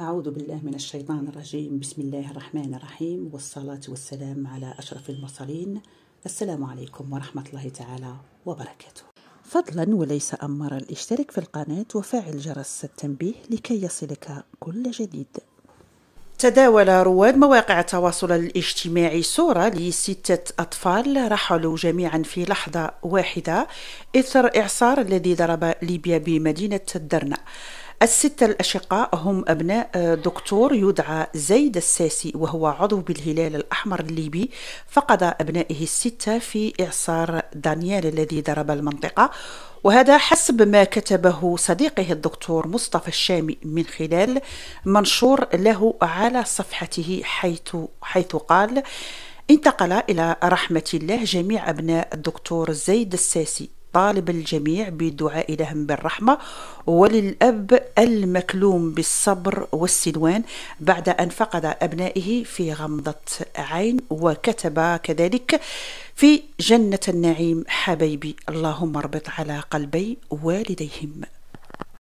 أعوذ بالله من الشيطان الرجيم بسم الله الرحمن الرحيم والصلاة والسلام على أشرف المرسلين السلام عليكم ورحمة الله تعالى وبركاته فضلا وليس أمرا اشترك في القناة وفعل جرس التنبيه لكي يصلك كل جديد تداول رواد مواقع التواصل الاجتماعي صورة لستة أطفال رحلوا جميعا في لحظة واحدة إثر إعصار الذي ضرب ليبيا بمدينة الدرنة الستة الأشقاء هم أبناء آه، دكتور يدعى زيد الساسي وهو عضو بالهلال الأحمر الليبي فقد أبنائه الستة في إعصار دانيال الذي ضرب المنطقة وهذا حسب ما كتبه صديقه الدكتور مصطفى الشامي من خلال منشور له على صفحته حيث حيث قال انتقل إلى رحمة الله جميع أبناء الدكتور زيد الساسي طالب الجميع بدعاء لهم بالرحمة وللأب المكلوم بالصبر والسلوان بعد أن فقد أبنائه في غمضة عين وكتب كذلك في جنة النعيم حبيبي اللهم اربط على قلبي والديهم